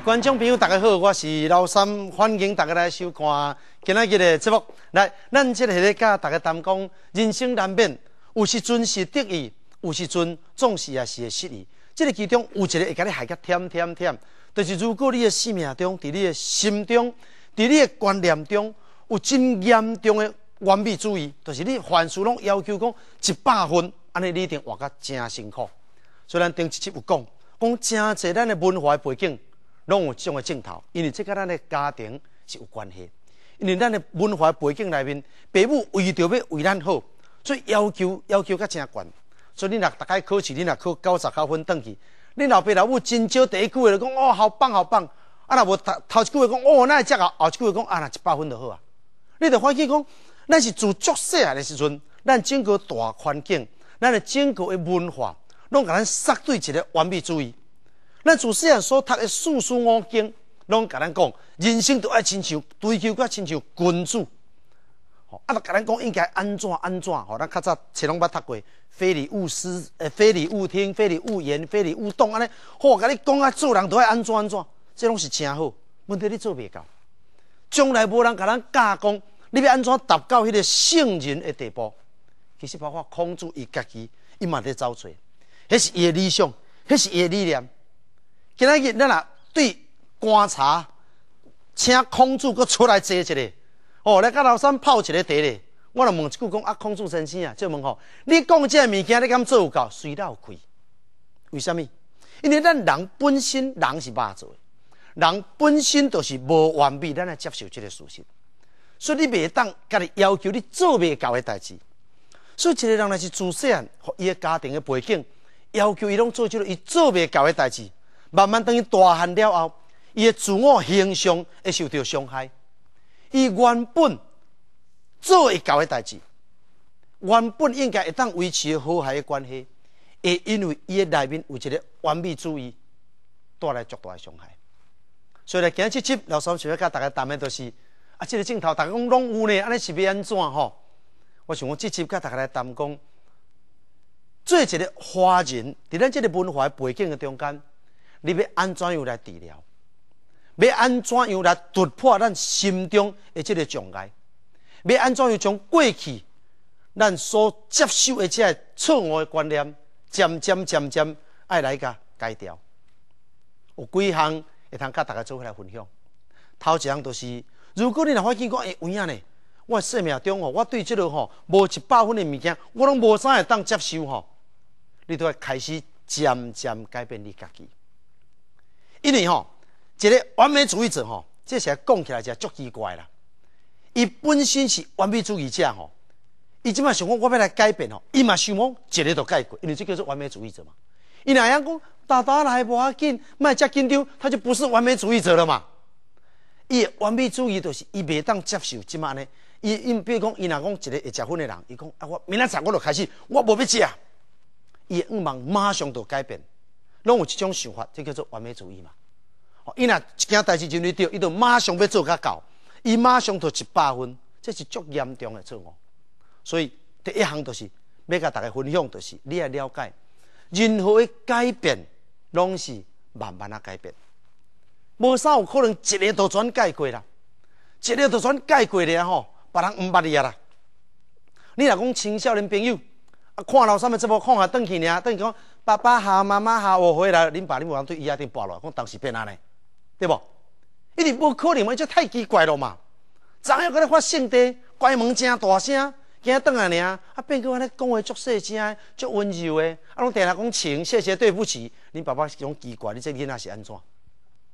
观众朋友，大家好，我是老三，欢迎大家来收看今仔日的节目。来，咱即个咧，甲大家谈讲，人生难免，有时阵是得意，有时阵总是也是会失意。即个其中有一个，会甲你害较忝忝舔，就是如果你的生命中、伫你的心中、伫你的观念中，有真严重的完美主义，就是你凡事拢要求讲一百分，安尼你一定活甲真辛苦。虽然顶一期有讲，讲真侪咱的文化背景。拢有即种诶镜头，因为这甲咱诶家庭是有关系，因为咱诶文化背景内面，爸母为着要为咱好，所以要求要求较真悬。所以你若大概考试，你若考九十九分倒去，恁老爸老母真少第一句话就讲哦好棒好棒，啊若无头一句话讲哦那会只啊，后一句话讲啊那一百分就好啊。你着发现讲，咱是自角出来的时阵，咱整个大环境，咱诶整个诶文化，拢甲咱相对一个完美主义。咱做世人所读的四书五经，拢甲咱讲，人生着爱亲像追求，个亲像君子。啊，着甲咱讲应该安怎安怎。吼，咱较早七拢捌读过，非礼勿视，诶，非礼勿听，非礼勿言，非礼勿动。安尼，吼，甲你讲啊，做人着爱安怎安怎，这拢是真好。问题你做袂到，将来无人甲咱教讲，你要安怎达到迄个圣人个地步？其实包括孔子伊家己伊嘛在遭罪，迄是伊个理想，迄是伊个理念。今仔日咱啊对观察，请孔子佫出来坐一下吼，哦，来甲老三泡一个茶咧。我来问一句，讲啊，孔子先生啊，即问吼，你讲即个物件，你敢做有够水有渠？为什物？因为咱人本身人是肉做，人本身都是无完美，咱来接受即个事实。所以你袂当家己要求你做袂到的代志。所以一个人若是自先和伊的家庭的背景，要求伊拢做即了伊做袂到的代志。慢慢，等伊大汉了后，伊的自我形象会受到伤害。伊原本做一到诶代志，原本应该会当维持好谐的关系，会因为伊的内面有一个完美主义，带来足大个伤害。所以咧，今七七，老三想要甲大家谈的都是啊，即个镜头大家拢拢有呢，安尼是要安怎吼？我想讲，七七甲大家来谈讲，做一个华人，伫咱即个文化背景诶中间。你要安怎样来治疗？要安怎样来突破咱心中的即个障碍？要安怎样从过去咱所接受的即个错误的观念，渐渐渐渐爱来个改掉？有几项会通甲大家做伙来分享。头一项就是，如果你若发现讲有影呢，我生命中吼，我对即个吼无一百分的物件，我拢无啥会当接受吼，你都会开始渐渐改变你家己。因为吼，一个完美主义者吼，这些讲起来就足奇怪啦。伊本身是完美主义者吼，伊即马想讲我要来改变吼，伊嘛想讲一日都改过，因为这叫做完美主义者嘛。伊哪样讲大大来无要紧，卖遮紧张，他就不是完美主义者了嘛。伊完美主义就是伊未当接受即马呢。伊，伊比如讲，伊若讲一个会食薰的人，伊讲啊，我明仔载我就开始，我无要食，啊。伊愿望马上著改变。拢有一种想法，这叫做完美主义嘛。哦，伊若一件代志就对伊就马上要做甲到，伊马上得一百分，这是足严重诶错误。所以第一项就是要甲大家分享，就是你要了解，任何嘅改变拢是慢慢啊改变，无啥有可能一日就全改过啦，一日就全改过咧吼，别人毋捌你啊啦。你若讲青少年朋友，看了上的这部看下，转去尔，转去讲爸爸好，妈妈好，我回来，恁爸恁妈对伊一定跋落，讲当时变安尼，对无？一定不可能，嘛，这太奇怪了嘛。昏又搁咧发圣地，关门真大声，今日等下尔，啊变个尼讲话足细声，足温柔诶，啊拢定话讲情，谢谢，对不起，恁爸爸是种奇怪，你这囡仔是安怎？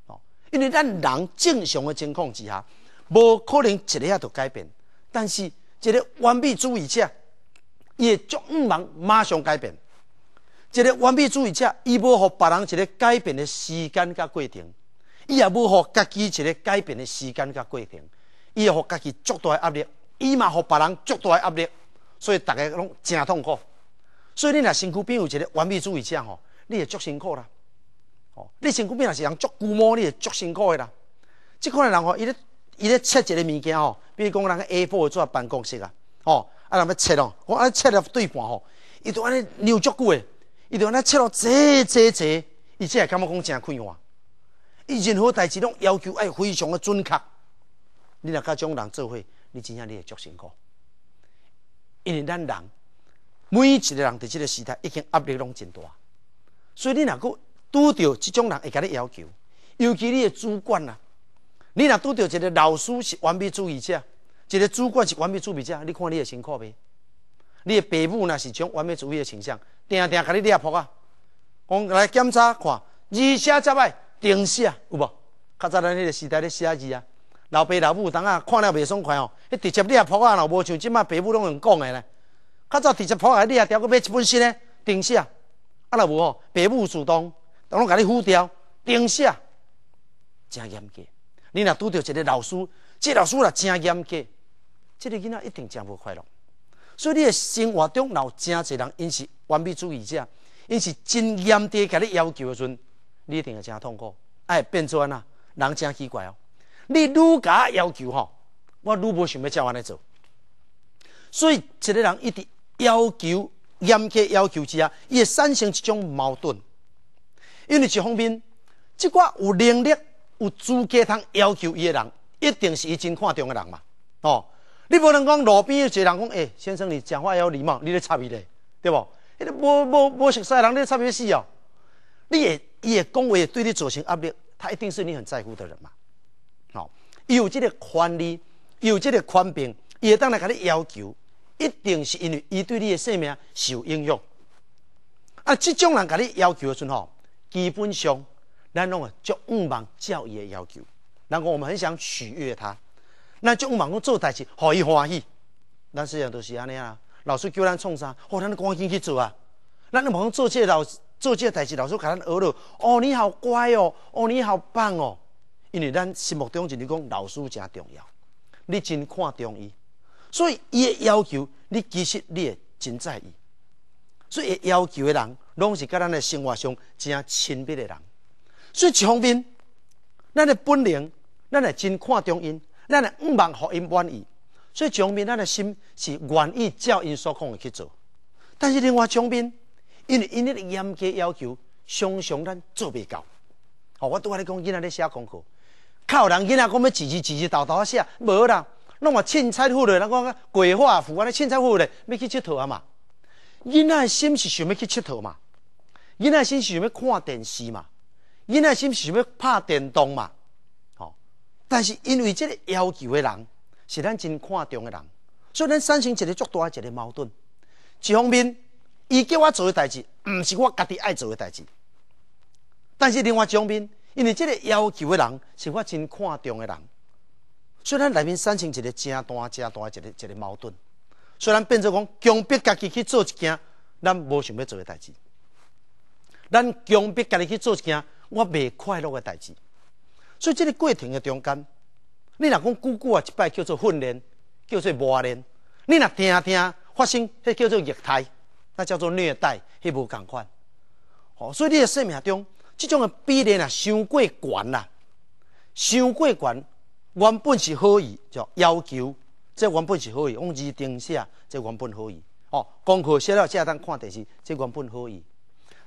哦，因为咱人正常的情况之下，无可能一日下就改变，但是一个完美主义者。伊会逐毋忙马上改变，一个完美主义者，伊无互别人一个改变的时间甲过程，伊也无互家己一个改变的时间甲过程，伊会互家己足大的压力，伊嘛互别人足大的压力，所以逐个拢真痛苦。所以你若身躯边有一个完美主义者吼，你会足辛苦啦。吼，你身躯边若是用足估摸，你会足辛苦的啦。即款人吼，伊咧伊咧切一个物件吼，比如讲人个 A f o u 做办公室啊，吼。啊，人要切咯，我阿切了对半吼，伊就安尼扭足久诶，伊就安尼切咯，坐坐坐，伊即会感觉讲真快活？伊任何代志拢要求爱非常的准确。你若甲种人做伙，你真正你会足辛苦，因为咱人每一个人伫即个时代已经压力拢真大，所以你若果拄着即种人，会甲你要求，尤其你的主管啊，你若拄着一个老师，是完美主义者。一个主管是完美主义者，你看你会情况未？你爸母呢是种完美主义的倾向，定定甲你赖泼啊！我来检查看，字写再歹，停写有无？较早咱迄个时代咧写字啊，老爸老母当下看了未爽快哦，迄直接赖泼啊，无像即卖爸母拢用讲的咧。较早直接泼来，你啊条去买一本新咧，停写。啊，若无哦，爸母主动，拢甲你辅导，停写。真严格，你若拄着一个老师，这老师也真严格。这个囡仔一定真不快乐，所以你的生活中有真侪人，因是完美主义者，因是真严格甲你要求时阵，你一定会真痛苦。哎，变安啊，人真奇怪哦！你愈加要求吼，我愈无想要叫我嚟做。所以一个人一直要求、严格要求之下，伊会产生一种矛盾。因为一方面，即寡有能力、有资格通要求伊的人，一定是伊真看重的人嘛，哦。你不能讲路边有一个人讲，诶，先生，你讲话要礼貌，你咧插伊咧，对不？迄个无无无识人，你插插要死哦。你也也讲，话对你造成压力，他一定是你很在乎的人嘛。好，有这个权伊有这个权柄，也当然给你要求，一定是因为伊对你的性命有影响。啊，这种人给你要求的时候，基本上，咱拢啊，叫毋茫照伊要求，然后我们很想取悦他。那种忙，我做代志，互伊欢喜。咱实际上都是安尼啊。老师叫咱创啥，哦，咱赶紧去做啊。咱那忙做这个老做这个代志，老师教咱学了。哦，你好乖哦，哦，你好棒哦。因为咱心目中就是讲老师诚重要，你真看重伊，所以伊诶要求，你其实你也真在意。所以要求的人，拢是甲咱诶生活上正亲密的人。所以，一方面，咱诶本领，咱个真看重伊。咱嘞唔蛮福音满意，所以张斌咱的心是愿意照因所讲去做。但是另外张斌，因为因的严格要求，常常咱做未到。吼。我拄仔咧讲，囡仔咧写功课，靠人囡仔讲要一日一日豆豆写，无啦，弄嘛千彩富咧，人讲规划富，安尼千彩富咧，要去佚佗啊嘛？囡仔的心是想要去佚佗嘛？囡仔的心是想要看电视嘛？囡仔的心是想要拍电动嘛？但是因为这个要求的人是咱真看重的人，所以咱产生一个足大一个矛盾。一方面，伊叫我做的代志毋是我家己爱做的代志；但是另外一方面，因为这个要求的人是我真看重的人，所以咱内面产生一个加大加大一个一个矛盾。虽然变成讲强迫家己去做一件咱无想要做的代志，咱强迫家己去做一件我未快乐的代志。所以这个过程的中间，你若讲，久久啊，一摆叫做训练，叫做磨练；你若听听发生，迄叫做虐待，那叫做虐待，迄无同款。哦，所以你的生命中，这种的比例啊，伤过悬啦，伤过悬。原本是好意，就要求，这原本是好意，往日定下，这原本好意。哦，功课写了，下当看电视，这原本好意。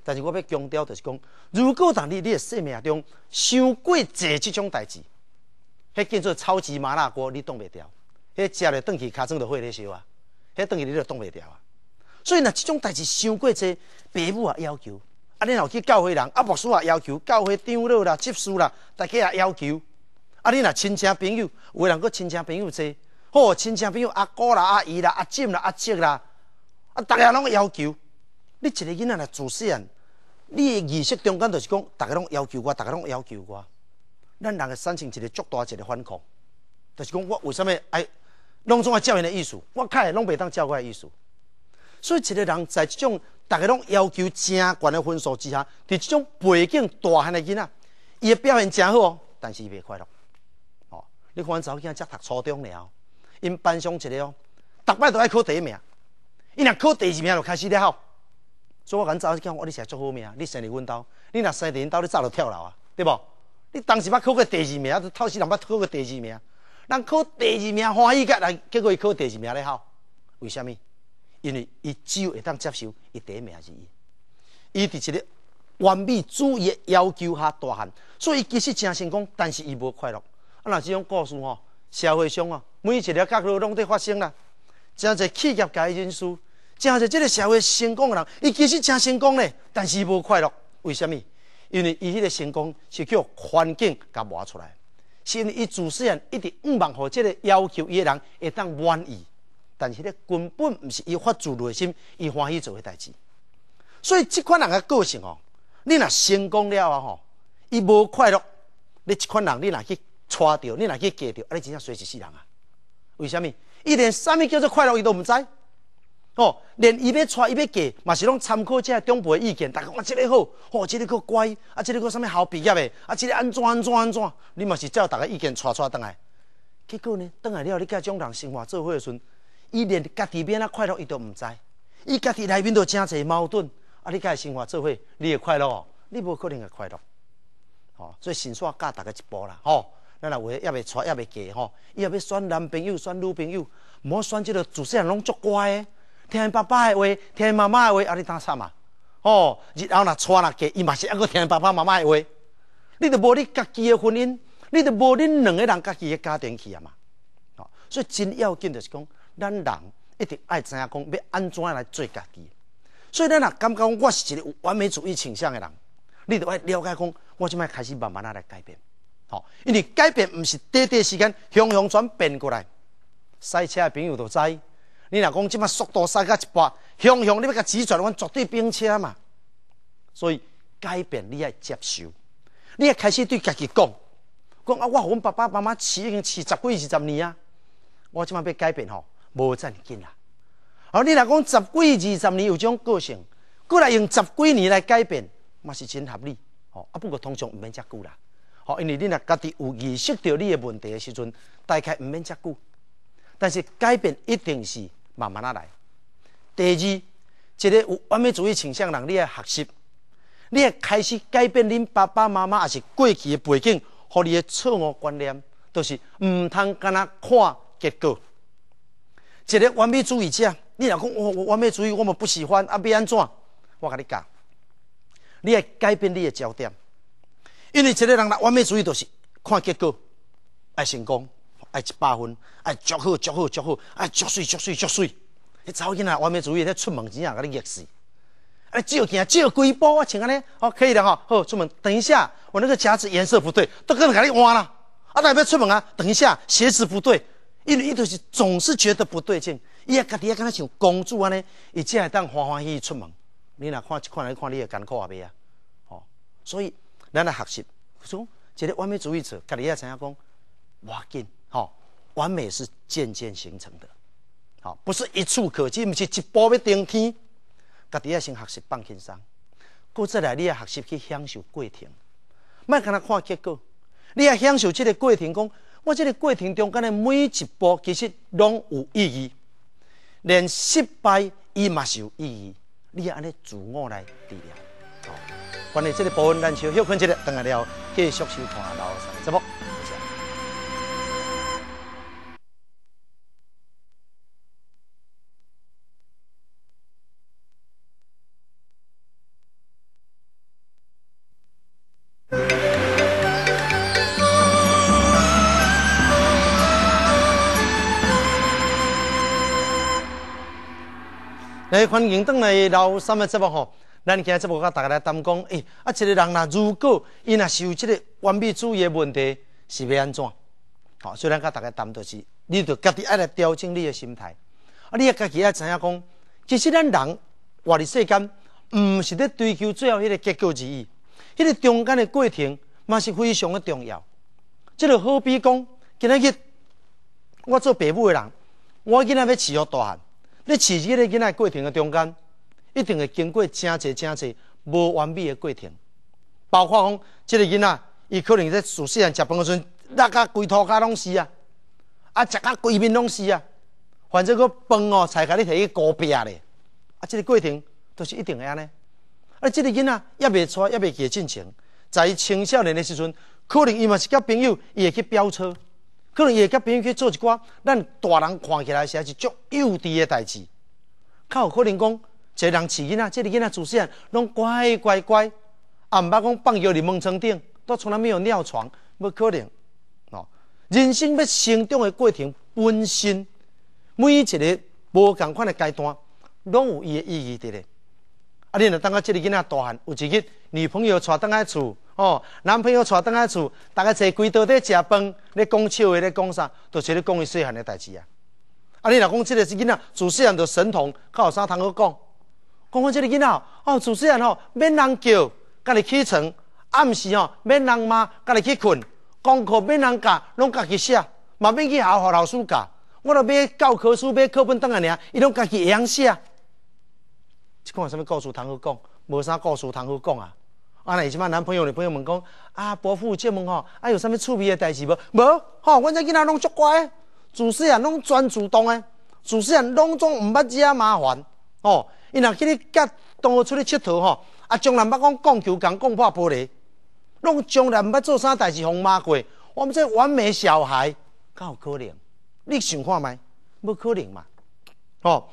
但是我要强调，就是讲，如果当你你的生命中，想过做这种代志，迄叫做超级麻辣锅，你挡袂牢，迄食了，顿去尻川就火咧烧啊！迄顿去你就挡袂牢啊！所以若这种代志想过做，爸母也要求，啊，你若去教会人，啊，牧师也要求，教会长老啦、执事啦，大家也要求，啊，你若亲戚朋友，有人个亲戚朋友侪，好，亲戚朋友阿哥啦、阿姨啦、阿婶啦、阿叔啦，啊，大家拢要求，你一个囡仔来主事人。你的意识中间就是讲，大家拢要求我，大家拢要求我，咱人个产生一个足大一个反抗。就是讲，我为虾米爱拢总爱教育的意思，我看嚟拢未当教过的意思。所以，一个人在这种大家拢要求正悬的分数之下，伫这种背景大汉嘅囡仔，伊嘅表现真好哦，但是未快乐。哦，你看我某囡仔才读初中了，因班上一个哦，每摆都爱考第一名，伊若考第二名就开始了以我赶早去讲，我你生足好命，你生在阮兜，你若生在因兜，你早著跳楼啊，对无？你当时捌考过第二名，透时人捌考过第二名，人考第二名欢喜个，来结果伊考第二名咧，好，为虾米？因为伊只有会当接受，伊第一名是伊，伊伫一个完美主义要求下大汉，所以其实真成功，但是伊无快乐。啊，若这种故事吼，社会上啊，每一个角落拢在发生啦，真侪企业的人素。正是即个社会成功的人，伊其实真成功咧，但是无快乐，为虾米？因为伊迄个成功是靠环境甲磨出来，是因为伊自事情一直毋望互即个要求伊诶人会当满意，但是咧根本毋是伊发自内心伊欢喜做诶代志。所以即款人诶个性哦，你若成功了啊吼，伊无快乐，你即款人你若去娶着，你若去嫁着，啊你真正随一死人啊！为虾米？伊连啥物叫做快乐伊都毋知。哦，连伊要娶伊要嫁，嘛是拢参考即个长辈意见。大家哇，这个好，哦，这个够乖，啊，这个够啥物好毕业的，啊，这个安怎安怎安怎，你嘛是照大家意见娶娶倒来。结果呢，倒来了你甲种人生活做伙的时阵，伊连家己变啊快乐伊都毋知，伊家己内面都真济矛盾。啊，你伊生活做伙，你会快乐，哦，你无可能会快乐。哦，所以新煞教大家一步啦，吼，咱若话也袂娶也袂嫁吼，伊若要选男朋友选女朋友，毋好选即个细线拢足乖。听爸爸的话，听妈妈话，阿你当啥嘛？哦，日后若娶若嫁，伊嘛是还阁听爸爸妈妈的话。你都无你家己诶婚姻，你都无恁两个人家己诶家庭去啊嘛。哦，所以真要紧就是讲，咱人一定爱知影讲要安怎来做家己。所以咱若感觉讲我是一个完美主义倾向诶人，你都爱了解讲，我即摆开始慢慢仔来改变。好，因为改变毋是短短时间，雄雄转变过来。赛车朋友都知。你若讲即晚速度快甲一倍，向向你要指出转阮绝对冰车嘛，所以改变你要接受，你要开始对家己讲，讲啊我互阮爸爸妈妈饲已经饲十几二十年啊，我即摆要改变无遮尔紧啦。而你若讲十几二十年有种个性，过来用十几年来改变，嘛是真合理，吼，啊不过通常毋免遮久啦，吼，因为你若家己有意识到你诶问题诶时阵，大概毋免遮久，但是改变一定是。慢慢啊来。第二，一个有完美主义倾向人，你爱学习，你会开始改变恁爸爸妈妈也是过去的背景和你的错误观念，都是毋通干呐看结果。一个完美主义者，你若讲我我完美主义，我们不喜欢啊，要安怎？我甲你讲，你要改变你的焦点，因为一个人若完美主义，就是看结果，爱成功。一百分，哎，足好，足好，足好，哎，足水，足水，足水。那查某囡仔完美主义，那出门怎也个你热死！哎，这件、这几包我穿安尼，好，可以了哈。好，出门。等一下，我那个夹子颜色不对，都可能个你换了。啊，要不出门啊？等一下，鞋子不对。因为一都是总是觉得不对劲。伊也家己也敢他想公主安尼，伊进来当欢欢喜喜出门。你若看，一看来看，你的艰苦阿咩啊？哦，所以咱来学习，从这个完美主义者，家己也知阿讲，要紧，好，完美是渐渐形成的，好，不是一蹴可及，不是一步要登天。家底要先学习放轻松，过再来，你要学习去享受过程，麦跟他看结果。你要享受这个过程，讲我这个过程中间的每一步其实拢有意义，连失败伊嘛是有意义。你要安尼自我来治疗。好，关于这个部分，咱就休困一下，等下了继续收看老三，节目。来欢迎倒来老三的节目吼，咱今日节目甲大家来谈讲，诶啊，一个人呐，如果伊若是有即个完美主义的问题，是欲安怎？吼、所以咱甲大家谈就是，你著家己爱来调整你的心态，啊，你也家己爱知影讲，其实咱人活伫世间，毋是咧追求最后迄个结果之已。迄个中间的过程嘛是非常的重要。即个好比讲，今日我做父母的人，我今日要饲育大汉。你饲这个囡仔过程的中间，一定会经过真侪真侪无完美的过程，包括讲，这个囡仔伊可能在宿舍人食饭的时阵，拉到规涂跤拢是啊，啊，食到规面拢是啊，反正个饭哦菜甲你摕去锅边咧，啊，这个过程都是一定安尼。啊，这个囡仔也未错，也未缺进程，在青少年的时阵，可能伊嘛是甲朋友伊会去飙车。可能伊会甲朋友去做一寡咱大人看起来是也是足幼稚诶代志，较有可能讲，一个人饲囡仔，个囡仔自细汉拢乖乖乖，啊毋捌讲放尿伫蚊床顶，都从来没有尿床，要可能。哦，人生要成长诶过程本身，每一个无共款诶阶段，拢有伊诶意义伫咧。啊，你若等到个囡仔大汉，有一日女朋友娶当来厝。哦，男朋友带倒来厝，大家坐几桌在食饭，咧讲笑，咧讲啥，都是咧讲伊细汉的代志啊。啊，你若讲即个是囡仔，主持人就神童，靠有啥通好讲？讲讲即个囡仔，哦，主持人哦，免人叫，家己起床，暗时哦，免人妈，家己去困，功课免人教，拢家己写，嘛免去学校老师教，我著买教科书，买课本登阿念，伊拢家己写。即个有啥故事谈好讲？无啥故事谈好讲啊？啊！你即班男朋友女朋友问讲啊，伯父借问吼，啊有啥物趣味诶代志无？无，吼，阮只囡仔拢足乖，主事人拢专主动诶，主事人拢总毋捌惹麻烦，吼！伊若去咧甲同学出去佚佗吼，啊从来毋捌讲讲球共讲破玻璃，拢从来毋捌做啥代志互骂过，我们这完美小孩，有可能？你想看卖？不可能嘛！吼，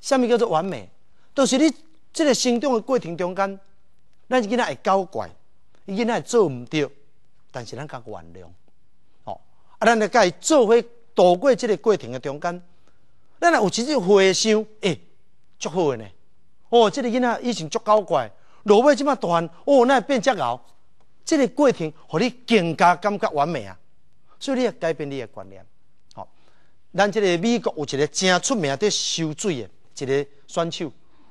啥物叫做完美？就是你即个成长诶过程中间。咱囡仔会搞怪，囡仔会做毋对，但是咱甲原谅，哦，啊，咱甲伊做伙度过即个过程诶。中间，咱若有其实回想，哎，足好诶呢，哦，即个囡仔以前足搞怪，落尾即马大，汉，哦，那变骄傲，即个过程，互你更加感觉完美啊，所以你要改变你诶观念，好，咱即个美国有一个正出名伫修水嘅一个选手，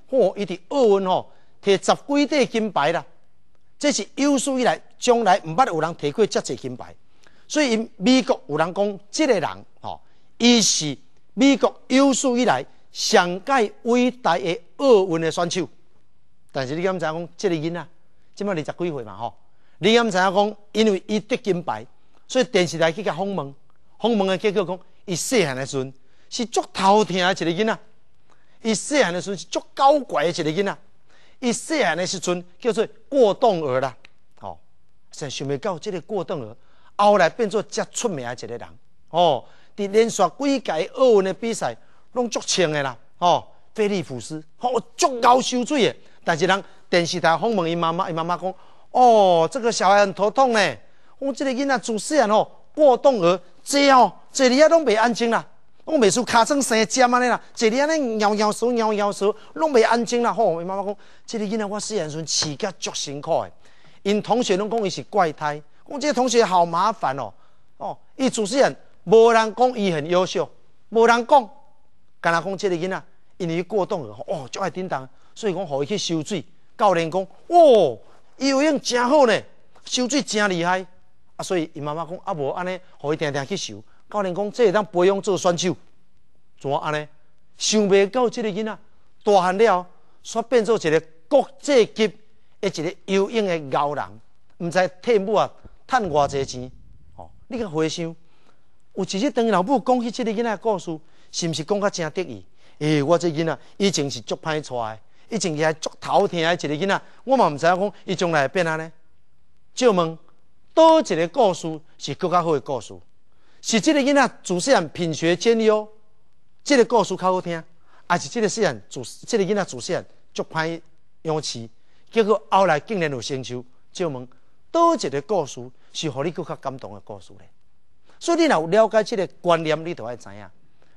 哦，伊伫奥运吼。摕十几块金牌啦，这是有史以来将来毋捌有人摕过遮济金牌。所以，美国有人讲，即个人吼，伊是美国有史以来上届伟大的奥运的选手。但是，你敢知影讲即个囡仔？即满二十几岁嘛吼。你敢知讲，因为伊得金牌，所以电视台去甲访问，访问诶结果讲，伊细汉诶时阵是足头疼诶一个囡仔。伊细汉诶时阵是足搞怪诶一个囡仔。伊细汉的时阵叫做过冬儿啦，哦，真想袂到即个过冬儿后来变做遮出名一个人，哦，伫连续几届奥运的比赛拢足清的啦，哦，菲利普斯，哦，足够收水的，但是人电视台访问伊妈妈，伊妈妈讲，哦，这个小孩很头痛呢，我即个囡仔自细汉哦，过冬儿，这哦，这你也拢袂安静啦。弄美术卡通生尖安尼啦，这里安尼挠挠手，挠挠手，弄未安静啦。吼，伊妈妈讲，这个囡仔我主持人饲甲足辛苦的，因同学拢讲伊是怪胎，讲这个同学好麻烦哦。哦，伊主持人无人讲伊很优秀，无人讲，干若讲这个囡仔，因为过动个，哦，就爱叮当，所以讲，互伊去收水。教练讲，哦，游泳真好呢，收水真厉害，啊，所以伊妈妈讲，啊无安尼，互伊定定去收。教练讲，即会当培养做选手，怎安尼？想未到，即个囡仔大汉了，煞变做一个国际级的一个游泳诶牛人，毋知替母啊趁偌济钱。吼，你甲回想，有一日当老母讲起即个囡仔故事，是毋是讲较真得意？诶，我即囡仔以前是足歹材，以前也足头疼，一个囡仔，我嘛毋知影讲伊将来会变安尼。借问，叨一个故事是更较好诶故事？是即个囡仔自细汉品学兼优，即个故事较好听，还是即个细汉自即、个囡仔自细汉足歹养气，结果后来竟然有成就。借问，倒一个故事是互你佫较感动的故事呢？所以你若有了解即个观念，你就会知影，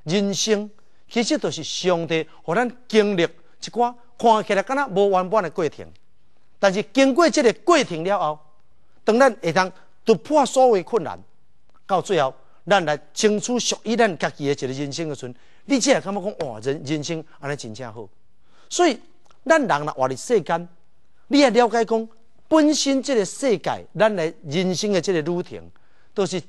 人生其实都是上帝互咱经历一寡看起来敢若无完满的过程，但是经过即个过程了后，当咱会当突破所谓困难，到最后。咱来清楚属于咱家己一个人生诶时，你才会感觉讲哇，人人生安尼真正好。所以咱人若活伫世间，你也了解讲，本身即个世界，咱来人生诶即个旅程，都是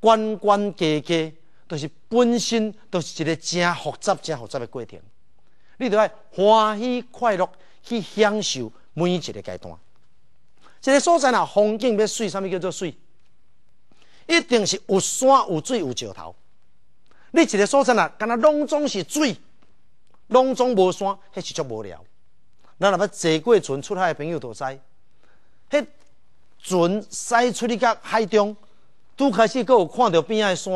关关家家，都是本身，都是一个真复杂、真复杂诶过程。你就爱欢喜快乐去享受每一个阶段。一个所在啦，风景要水，啥物叫做水？一定是有山有水有石头。你一个所在啊，敢若拢总是水，拢总无山，迄是足无聊。咱若要坐过船出海的朋友都知，迄船驶出去甲海中，拄开始佫有看到边仔的山，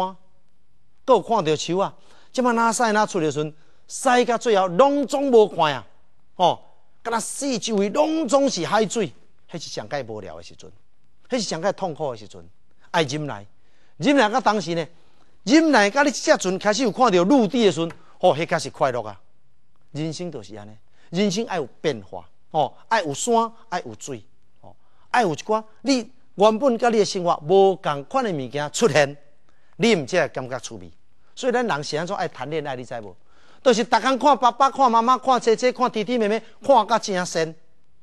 佫有看到树啊。即摆哪驶哪出时船，驶到最后拢总无看啊！哦，敢若四周围拢总是海水，迄是上该无聊的时阵，迄是上该痛苦的时阵。爱忍耐，忍耐到当时呢，忍耐到你即船开始有看到陆地的时，阵，哦，迄开始快乐啊！人生就是安尼，人生爱有变化，哦，爱有山，爱有水，哦，爱有一寡你原本甲你的生活无共款的物件出现，你毋才会感觉趣味。所以咱人是安怎爱谈恋爱？你知无？就是逐天看爸爸、看妈妈、看姐姐、看弟弟妹妹，看甲真啊先？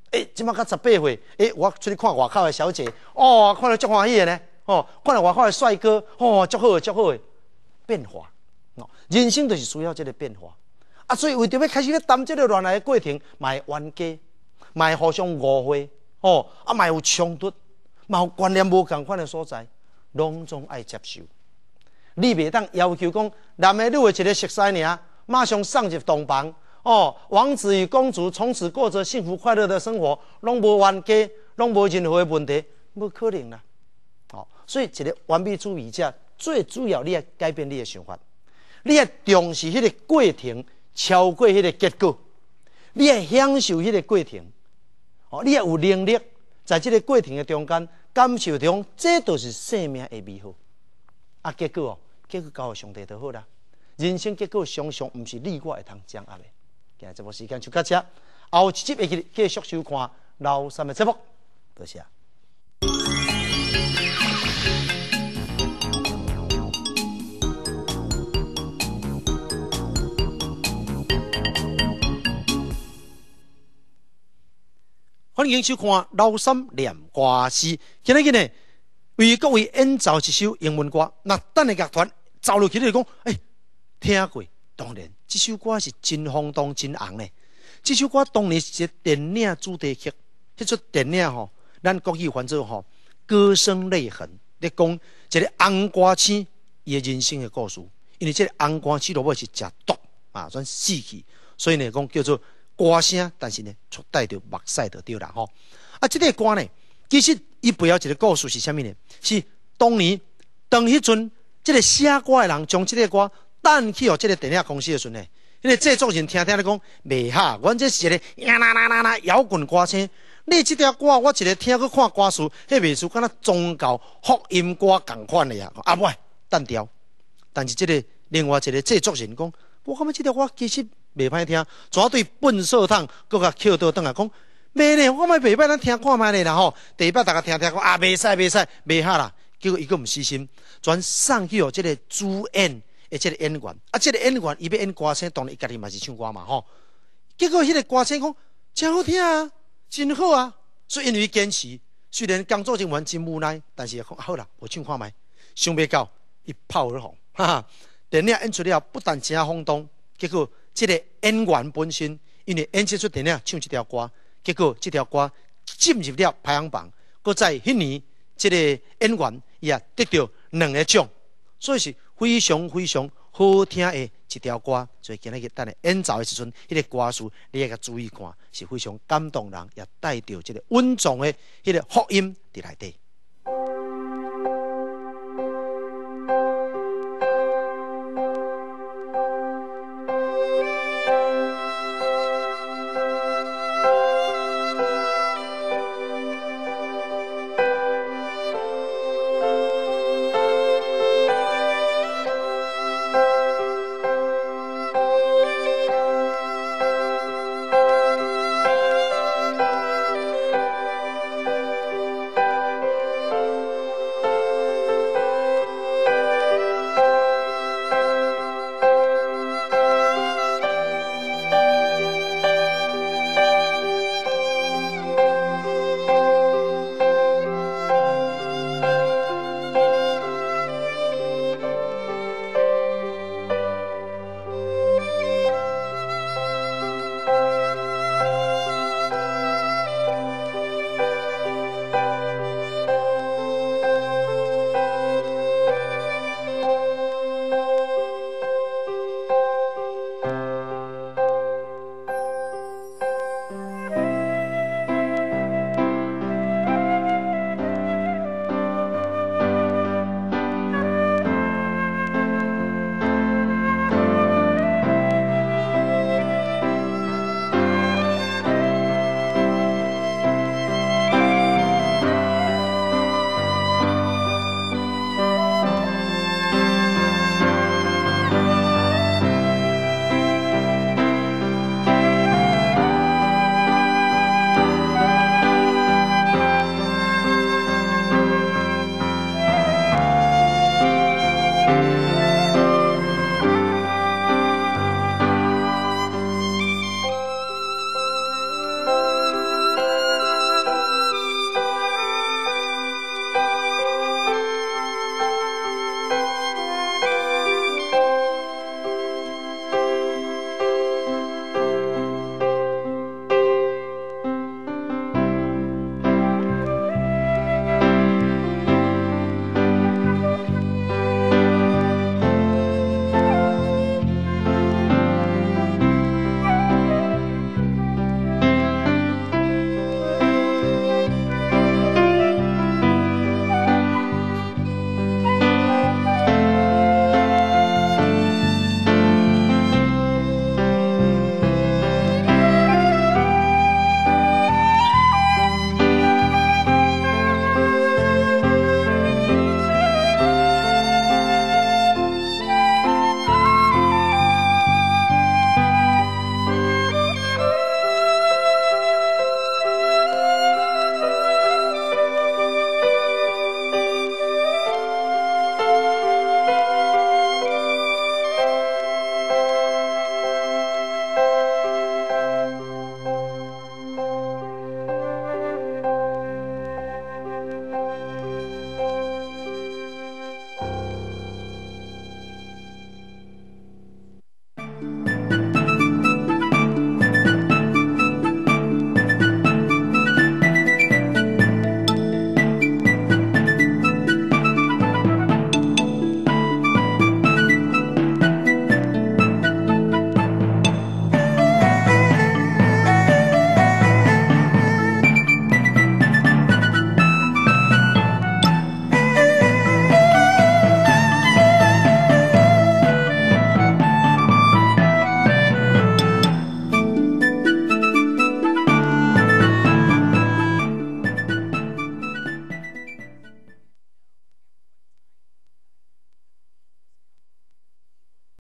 诶，即麦甲十八岁，诶，我出去看外口的小姐，哦，看到足欢喜的呢。哦，看来外口的帅哥，哦，足好，足好，变化，哦，人生就是需要这个变化，啊，所以为着要开始去担这个恋爱的过程，卖冤家，卖互相误会，哦，啊，卖有冲突，有观念无共款的所在，拢总爱接受。你袂当要求讲男的女的一个熟三尔，马上送入洞房，哦，王子与公主从此过着幸福快乐的生活，拢无冤家，拢无任何的问题，无可能啦。所以，一个完美主义者，最主要你要改变你的想法，你要重视迄个过程，超过迄个结果，你要享受迄个过程。哦，你也有能力在即个过程的中间感受中，这都是生命的美好。啊，结果哦，结果交互上帝就好啦。人生结果常常毋是你我会通掌握的。今日节目时间就到这，后一集会继续收看《老三的节目》。多谢。欢迎收看《老三连歌词》。今日今日为各位演奏一首英文歌。那等地乐团走落去你讲哎，听过？当然，这首歌是真轰动、真红嘞。这首歌当年是电影主题曲。迄出电影吼，咱国语翻作吼，《歌声泪痕》。你讲一个《红星伊也人生的故，事因为这红歌星落尾是食毒啊，算死去，所以呢，讲叫做。歌声，但是呢，却带着目屎就对啦吼。啊，这个歌呢，其实伊背后一个故事是虾物呢？是当年当迄阵，这个写歌的人将这个歌弹去哦，这个电影公司的时候呢，那个制作人听听咧讲，袂合，阮这是一个啦啦啦啦摇滚歌星。你这条歌，我一个听去看歌词，迄歌词敢若宗教福音歌共款的呀。阿喂，单调。但是这个另外一个制作人讲，我感觉这条歌其实。袂歹听，绝对粪扫桶，搁甲捡倒转来讲，袂呢，我咪袂歹咱听看卖咧啦吼。第一摆大家听听讲啊，袂使袂使袂合啦，结果伊个毋死心，全送去哦，即个主演，诶，即个演员，啊，即个演员伊要演歌星，当然伊家己嘛是唱歌嘛吼。结果迄个歌星讲真好听啊，真好啊，所以因为坚持，虽然工作人员真无奈，但是也讲好啦，我唱看卖，想袂到一炮而红，哈哈。电影演出了，不但真轰动，结果。这个演员本身，因为演出出电影唱即条歌，结果即条歌进入了排行榜。搁在迄年，这个演员也得到两个奖，所以是非常非常好听的一条歌。所以今天去下演奏的时阵，那个歌词你也加注意看，是非常感动人，也带着这个温重的迄个福音伫内底。